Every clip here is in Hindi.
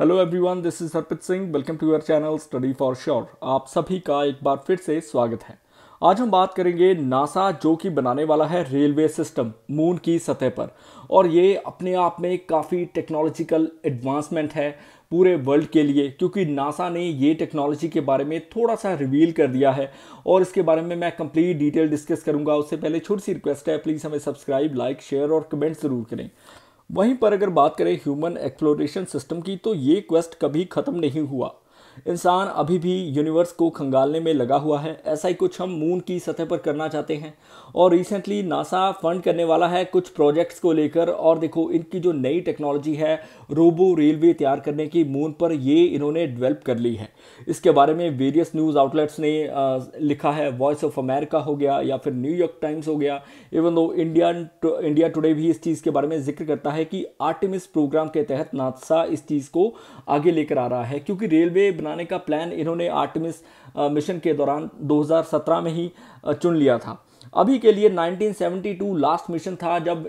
hello everyone this is Harpreet Singh welcome to your channel study for sure आप सभी का एक बार फिर से स्वागत है आज हम बात करेंगे नासा जो कि बनाने वाला है रेलवे सिस्टम मून की सतह पर और ये अपने आप में काफ़ी टेक्नोलॉजिकल एडवांसमेंट है पूरे वर्ल्ड के लिए क्योंकि नासा ने ये टेक्नोलॉजी के बारे में थोड़ा सा रिवील कर दिया है और इसके बारे में मैं कंप्लीट डिटेल डिस्कस करूंगा उससे पहले छोटी सी रिक्वेस्ट है प्लीज़ हमें सब्सक्राइब लाइक शेयर और कमेंट ज़रूर करें वहीं पर अगर बात करें ह्यूमन एक्सप्लोरेशन सिस्टम की तो ये क्वेस्ट कभी ख़त्म नहीं हुआ इंसान अभी भी यूनिवर्स को खंगालने में लगा हुआ है ऐसा ही कुछ हम मून की सतह पर करना चाहते हैं और रिसेंटली नासा फंड करने वाला है कुछ प्रोजेक्ट्स को लेकर और देखो इनकी जो नई टेक्नोलॉजी है रोबो रेलवे तैयार करने की मून पर ये इन्होंने डेवलप कर ली है इसके बारे में वेरियस न्यूज़ आउटलेट्स ने लिखा है वॉइस ऑफ अमेरिका हो गया या फिर न्यूयॉर्क टाइम्स हो गया even though Indian India today भी इस चीज़ के बारे में जिक्र करता है कि आर्टिमिस प्रोग्राम के तहत नासा इस चीज़ को आगे लेकर आ रहा है क्योंकि रेलवे बनाने का प्लान इन्होंने आर्टिमिस मिशन के दौरान 2017 में ही चुन लिया था अभी के लिए 1972 लास्ट मिशन था जब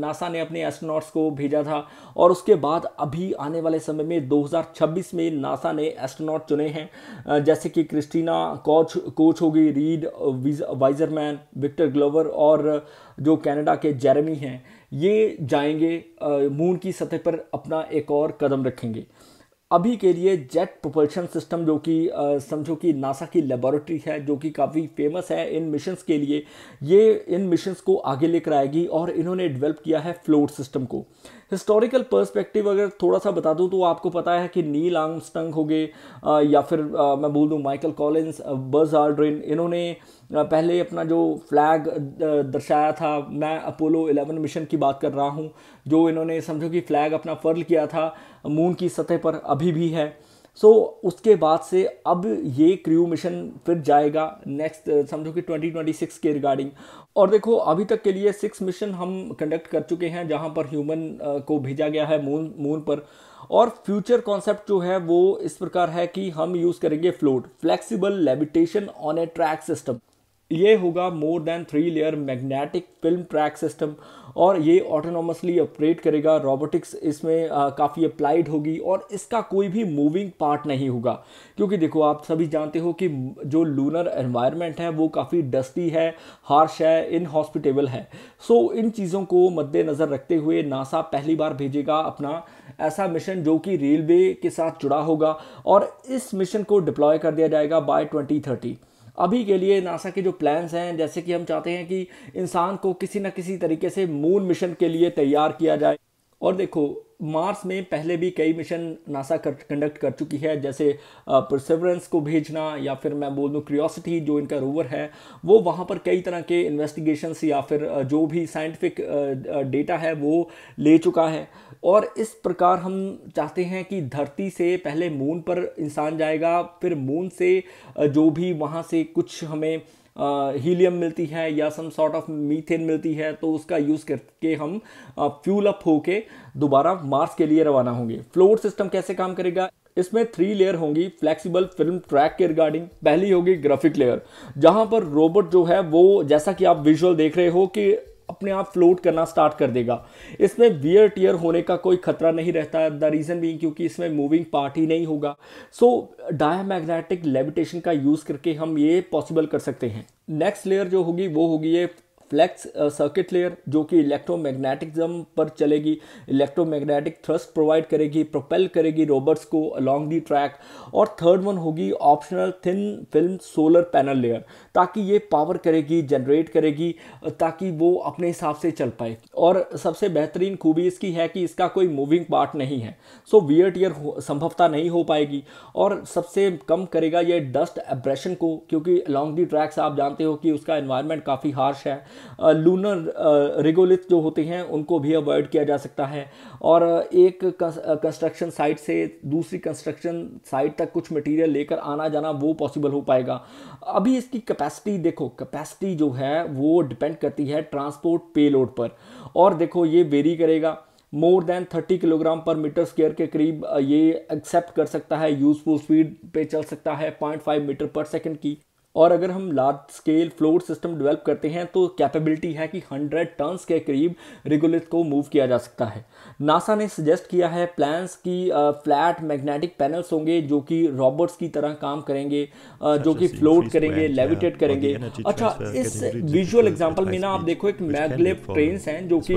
नासा ने अपने एस्ट्रोनॉट्स को भेजा था और उसके बाद अभी आने वाले समय में 2026 में नासा ने एस्ट्रोनॉट चुने हैं जैसे कि क्रिस्टीना कोच कोच होगी रीड वाइजरमैन विक्टर ग्लोवर और जो कनाडा के जेरेमी हैं ये जाएंगे मून की सतह पर अपना एक और कदम रखेंगे अभी के लिए जेट प्रोपल्शन सिस्टम जो कि समझो कि नासा की लेबोरेटरी है जो कि काफ़ी फेमस है इन मिशंस के लिए ये इन मिशंस को आगे लेकर आएगी और इन्होंने डेवलप किया है फ्लोट सिस्टम को हिस्टोरिकल पर्सपेक्टिव अगर थोड़ा सा बता दूँ तो आपको पता है कि नील आर्मस्टंग हो गए या फिर मैं बोल दूँ माइकल कॉलिन्स बर्ज आर्ड्रिन इन्होंने पहले अपना जो फ्लैग दर्शाया था मैं अपोलो 11 मिशन की बात कर रहा हूँ जो इन्होंने समझो कि फ्लैग अपना फर्ल किया था मून की सतह पर अभी भी है सो so, उसके बाद से अब ये क्रू मिशन फिर जाएगा नेक्स्ट समझो कि 2026 के रिगार्डिंग और देखो अभी तक के लिए सिक्स मिशन हम कंडक्ट कर चुके हैं जहां पर ह्यूमन को भेजा गया है मून मून पर और फ्यूचर कॉन्सेप्ट जो है वो इस प्रकार है कि हम यूज़ करेंगे float flexible levitation on a track system ये होगा more than three layer magnetic film track system और ये ऑटोनॉमसली ऑपरेट करेगा रोबोटिक्स इसमें काफ़ी अप्लाइड होगी और इसका कोई भी मूविंग पार्ट नहीं होगा क्योंकि देखो आप सभी जानते हो कि जो लूनर एनवायरनमेंट है वो काफ़ी डस्टी है हार्श है इनहॉस्पिटेबल है सो so, इन चीज़ों को मद्देनज़र रखते हुए नासा पहली बार भेजेगा अपना ऐसा मिशन जो कि रेलवे के साथ जुड़ा होगा और इस मिशन को डिप्लॉय कर दिया जाएगा बाय ट्वेंटी अभी के लिए नासा के जो प्लान्स हैं जैसे कि हम चाहते हैं कि इंसान को किसी न किसी तरीके से मून मिशन के लिए तैयार किया जाए और देखो मार्स में पहले भी कई मिशन नासा कर कंडक्ट कर चुकी है जैसे परसेवरेंस को भेजना या फिर मैं बोल दूँ क्रियोसिटी जो इनका रोवर है वो वहाँ पर कई तरह के इन्वेस्टिगेशंस या फिर जो भी साइंटिफिक डेटा है वो ले चुका है और इस प्रकार हम चाहते हैं कि धरती से पहले मून पर इंसान जाएगा फिर मून से जो भी वहाँ से कुछ हमें हीलियम मिलती है या सम सॉर्ट ऑफ मीथेन मिलती है तो उसका यूज़ करके हम फ्यूल अप होके दोबारा मार्स के लिए रवाना होंगे फ्लोर सिस्टम कैसे काम करेगा इसमें थ्री लेयर होंगी फ्लेक्सिबल फिल्म ट्रैक के रिगार्डिंग पहली होगी ग्राफिक लेयर जहां पर रोबोट जो है वो जैसा कि आप विजुअल देख रहे हो कि अपने आप फ्लोट करना स्टार्ट कर देगा इसमें वियर टीयर होने का कोई खतरा नहीं रहता है द रीज़न बींग क्योंकि इसमें मूविंग पार्ट ही नहीं होगा सो so, डायमैग्नेटिक लेविटेशन का यूज़ करके हम ये पॉसिबल कर सकते हैं नेक्स्ट लेयर जो होगी वो होगी ये फ्लैक्स सर्किट लेयर जो कि मैग्नेटिकम पर चलेगी इलेक्ट्रोमैग्नेटिक थ्रस्ट प्रोवाइड करेगी प्रोपेल करेगी रोबर्ट्स को अलॉन्ग दी ट्रैक और थर्ड वन होगी optional thin film solar panel layer ताकि ये पावर करेगी जनरेट करेगी ताकि वो अपने हिसाब से चल पाए और सबसे बेहतरीन खूबी इसकी है कि इसका कोई मूविंग पार्ट नहीं है सो वियर टीयर संभवता नहीं हो पाएगी और सबसे कम करेगा ये डस्ट एब्रेशन को क्योंकि लॉन्ग दी ट्रैक्स आप जानते हो कि उसका इन्वायरमेंट काफ़ी हार्श है लूनर रिगोलिथ जो होते हैं उनको भी अवॉइड किया जा सकता है और एक कंस्ट्रक्शन साइट से दूसरी कंस्ट्रक्शन साइट तक कुछ मटेरियल लेकर आना जाना वो पॉसिबल हो पाएगा अभी इसकी कैपेसिटी देखो कैपेसिटी जो है वो डिपेंड करती है ट्रांसपोर्ट पे पर और देखो ये वेरी करेगा more than 30 kilogram per metre square के करीब ये एक्सेप्ट कर सकता है यूजफुल स्पीड पे चल सकता है 0.5 मीटर पर सेकंड की और अगर हम large scale float system develop करते हैं तो कैपेबिलिटी है कि 100 टन्स के करीब रिगुलेट को मूव किया जा सकता है नासा ने सजेस्ट किया है प्लान्स की फ्लैट मैग्नेटिक पैनल्स होंगे जो कि रॉबर्ट्स की तरह काम करेंगे अच्छा, जो कि फ्लोट अच्छा, करेंगे लेविटेट करेंगे अच्छा इस विजुअल एग्जाम्पल में ना आप देखो एक मैगलेप ट्रेन हैं जो कि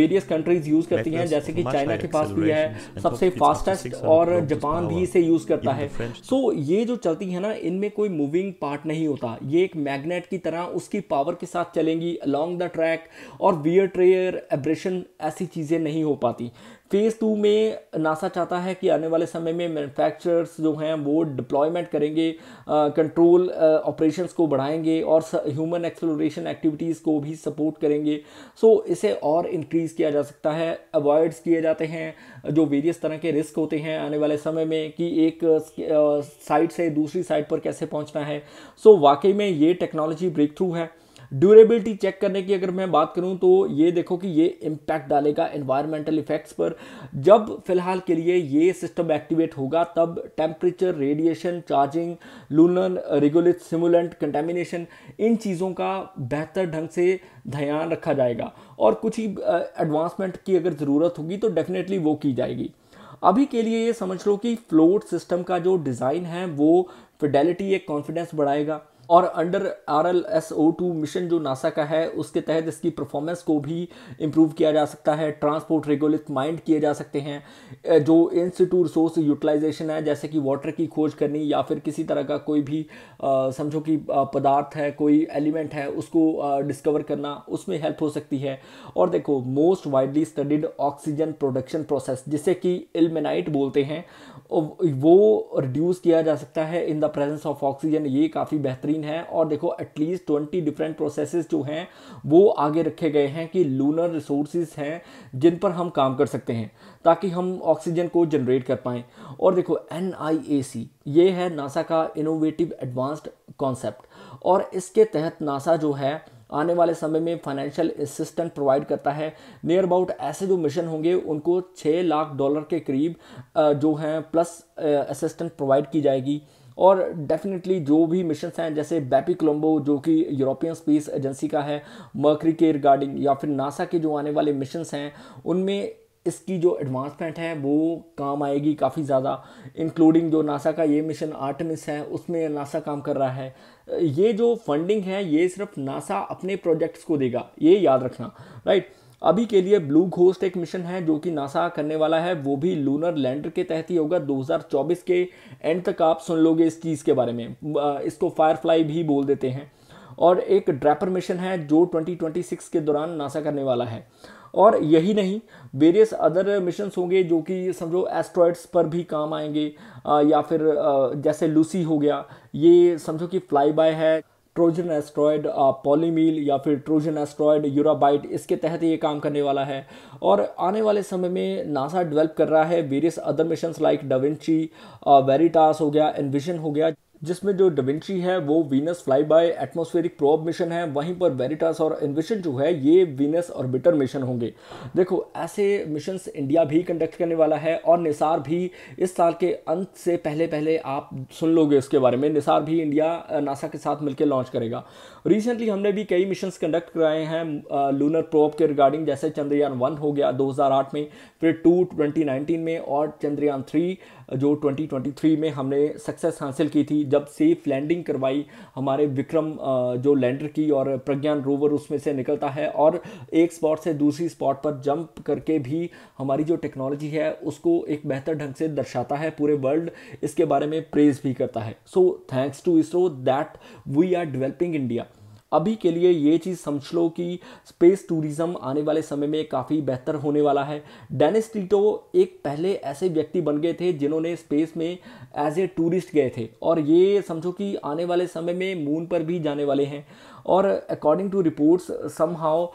वेरियस कंट्रीज यूज करती हैं जैसे कि चाइना के पास भी है सबसे फास्टेस्ट और जापान भी इसे यूज करता है सो ये जो चलती है ना इनमें कोई मूविंग पार्ट स्टार्ट नहीं होता ये एक मैग्नेट की तरह उसकी पावर के साथ चलेंगी अलॉन्ग द ट्रैक और वियर ट्रेयर एब्रेशन ऐसी चीज़ें नहीं हो पाती फेज़ टू में नासा चाहता है कि आने वाले समय में मैन्युफैक्चरर्स जो हैं वो डिप्लॉयमेंट करेंगे कंट्रोल ऑपरेशंस को बढ़ाएंगे और ह्यूमन एक्सप्लोरेशन एक्टिविटीज़ को भी सपोर्ट करेंगे सो so, इसे और इंक्रीज़ किया जा सकता है अवॉइड्स किए जाते हैं जो वेरियस तरह के रिस्क होते हैं आने वाले समय में कि एक साइड से दूसरी साइड पर कैसे पहुँचना है सो so, वाकई में ये टेक्नोलॉजी ब्रेक थ्रू है ड्यूरेबिलिटी चेक करने की अगर मैं बात करूं तो ये देखो कि ये इम्पैक्ट डालेगा इन्वायरमेंटल इफेक्ट्स पर जब फिलहाल के लिए ये सिस्टम एक्टिवेट होगा तब temperature radiation charging lunar regolith simulant contamination इन चीज़ों का बेहतर ढंग से ध्यान रखा जाएगा और कुछ ही एडवांसमेंट की अगर ज़रूरत होगी तो डेफिनेटली वो की जाएगी अभी के लिए ये समझ लो कि फ्लोट सिस्टम का जो डिज़ाइन है वो फिडेलिटी एक कॉन्फिडेंस बढ़ाएगा और under R L S O two mission जो नासा का है उसके तहत इसकी परफॉर्मेंस को भी इम्प्रूव किया जा सकता है ट्रांसपोर्ट रेगुलर माइंड किए जा सकते हैं जो इंस्टीट्यूट रिसोर्स यूटिलाइजेशन है जैसे कि वाटर की खोज करनी या फिर किसी तरह का कोई भी समझो कि पदार्थ है कोई एलिमेंट है उसको डिस्कवर करना उसमें हेल्प हो सकती है और देखो most widely studied oxygen production process जिसे कि इलमेनाइट बोलते हैं वो रिड्यूस किया जा सकता है in the presence of oxygen ये काफ़ी बेहतरीन मशीन है और देखो एटलीस्ट ट्वेंटी डिफरेंट प्रोसेसेस जो हैं वो आगे रखे गए हैं कि लूनर रिसोर्सेज हैं जिन पर हम काम कर सकते हैं ताकि हम ऑक्सीजन को जनरेट कर पाएँ और देखो एन ये है नासा का इनोवेटिव एडवांस्ड कॉन्सेप्ट और इसके तहत नासा जो है आने वाले समय में फाइनेंशियल असिस्टेंट प्रोवाइड करता है नियर अबाउट ऐसे जो मिशन होंगे उनको छः लाख डॉलर के करीब जो हैं प्लस असिस्टेंट प्रोवाइड की जाएगी और डेफिनेटली जो भी मिशन हैं जैसे बैपी कोलम्बो जो कि यूरोपियन स्पेस एजेंसी का है मर्करी के रिगार्डिंग या फिर नासा के जो आने वाले मिशन हैं उनमें इसकी जो एडवांसमेंट है वो काम आएगी काफ़ी ज़्यादा इंक्लूडिंग जो नासा का ये मिशन आर्टमिस है उसमें नासा काम कर रहा है ये जो फंडिंग है ये सिर्फ नासा अपने प्रोजेक्ट्स को देगा ये याद रखना राइट अभी के लिए ब्लू घोस्ट एक मिशन है जो कि नासा करने वाला है वो भी लूनर लैंडर के तहत ही होगा 2024 के एंड तक आप सुन लोगे इस चीज़ के बारे में इसको फायरफ्लाई भी बोल देते हैं और एक ड्रैपर मिशन है जो 2026 के दौरान नासा करने वाला है और यही नहीं वेरियस अदर मिशंस होंगे जो कि समझो एस्ट्रॉयड्स पर भी काम आएंगे या फिर जैसे लूसी हो गया ये समझो कि फ्लाई बाय है ट्रोजन एस्ट्रॉयड पॉलीमील या फिर ट्रोजन एस्ट्रॉयड यूराबाइट इसके तहत ये काम करने वाला है और आने वाले समय में नासा डेवलप कर रहा है various other mission like DaVinci Veritas हो गया एनविजन हो गया जिसमें जो डविंची है वो Venus fly by atmospheric probe mission है वहीं पर वेरिटास और इन्विशन जो है ये वीनस ऑर्बिटर मिशन होंगे देखो ऐसे मिशंस इंडिया भी कंडक्ट करने वाला है और निसार भी इस साल के अंत से पहले पहले आप सुन लोगे इसके बारे में निसार भी इंडिया नासा के साथ मिलकर लॉन्च करेगा रिसेंटली हमने भी कई मिशन कंडक्ट कराए हैं लूनर प्रोब के रिगार्डिंग जैसे चंद्रयान वन हो गया दो में फिर टू ट्वेंटी में और चंद्रयान थ्री जो 2023 में हमने सक्सेस हासिल की थी जब सेफ लैंडिंग करवाई हमारे विक्रम जो लैंडर की और प्रज्ञान रोवर उसमें से निकलता है और एक स्पॉट से दूसरी स्पॉट पर जंप करके भी हमारी जो टेक्नोलॉजी है उसको एक बेहतर ढंग से दर्शाता है पूरे वर्ल्ड इसके बारे में प्रेज़ भी करता है so thanks to ISRO that we are developing India अभी के लिए ये चीज़ समझ लो कि स्पेस टूरिज़्म आने वाले समय में काफ़ी बेहतर होने वाला है डेनिस टीटो एक पहले ऐसे व्यक्ति बन गए थे जिन्होंने स्पेस में एज ए टूरिस्ट गए थे और ये समझो कि आने वाले समय में मून पर भी जाने वाले हैं और according to reports somehow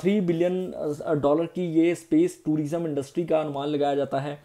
three billion dollar की ये स्पेस टूरिज़म इंडस्ट्री का अनुमान लगाया जाता है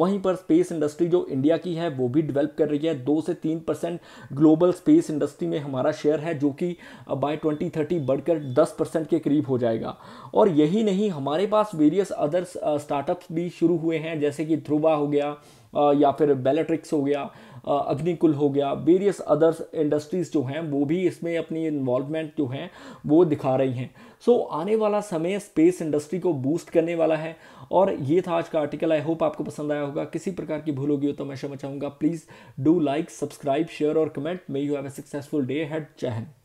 वहीं पर स्पेस इंडस्ट्री जो इंडिया की है वो भी डेवलप कर रही है दो से तीन परसेंट ग्लोबल स्पेस इंडस्ट्री में हमारा शेयर है जो कि बाय uh, 2030 बढ़कर 10 परसेंट के करीब हो जाएगा और यही नहीं हमारे पास वेरियस अदर स्टार्टअप्स भी शुरू हुए हैं जैसे कि ध्रुवा हो गया uh, या फिर बेलेट्रिक्स हो गया अग्निकुल हो गया वेरियस अदर्स इंडस्ट्रीज़ जो हैं वो भी इसमें अपनी इन्वॉल्वमेंट जो हैं वो दिखा रही हैं सो so, आने वाला समय स्पेस इंडस्ट्री को बूस्ट करने वाला है और ये था आज का आर्टिकल आई होप आपको पसंद आया होगा किसी प्रकार की भूल होगी हो तो मैं क्षमा चाहूँगा please do like subscribe share और comment may you have a successful day हैड चैन